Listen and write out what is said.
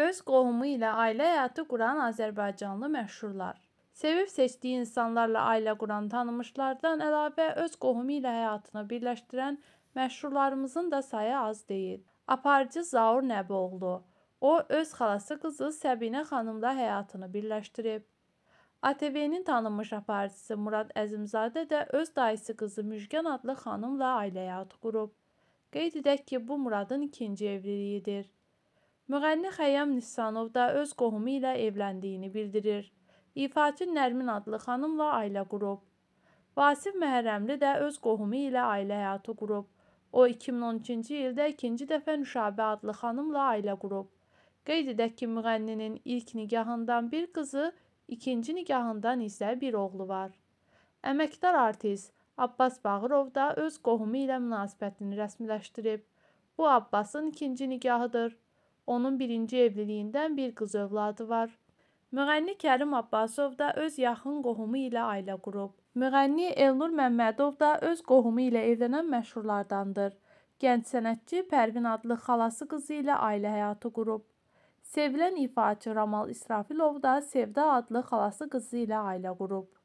Öz qohumu ilə ailə həyatı quran Azərbaycanlı məşhurlar. Sevib seçdiyi insanlarla ailə quran tanımışlardan əlavə öz qohumu ilə həyatını birləşdirən məşhurlarımızın da sayı az deyil. Aparıcı Zaur Nəboğlu. O öz xalası qızı Səbinə xanımla həyatını birləşdirib. ATV-nin tanınmış aparıcısı Murad Əzimzadə də öz dayısı qızı Müjgan adlı xanımla ailə həyatı qurub. Qeyd edək ki, bu Muradın ikinci evliliyidir. Müğənni Xəyyam Nisanov da öz qohumu ilə evləndiyini bildirir. İfaçı Nərmin adlı xanımla ailə qurub. Vasif Məhərrəmli də öz qohumu ilə ailə həyatı qurub. O 2012-ci ildə ikinci dəfə Nüşabə adlı xanımla ailə qurub. Qeyd edək ki, müğənninin ilk nigahından bir qızı, ikinci nigahından isə bir oğlu var. Əməkdar artist Abbas Bağırov da öz qohumu ilə münasibətini rəsmiləşdirib. Bu Abbasın ikinci nigahıdır onun birinci evliliyindən bir qız övladı var. Müğənni Kərim Abbasov da öz yaxın qohumu ilə ailə qurub. Müğənni Elnur Məmmədov da öz qohumu ilə evlənən məşhurlardandır. Gənc sənətçi Pərvin adlı xalası qızı ilə ailə həyatı qurub. Sevilən ifaçı Ramal İsrafilov da Sevda adlı xalası qızı ilə ailə qurub.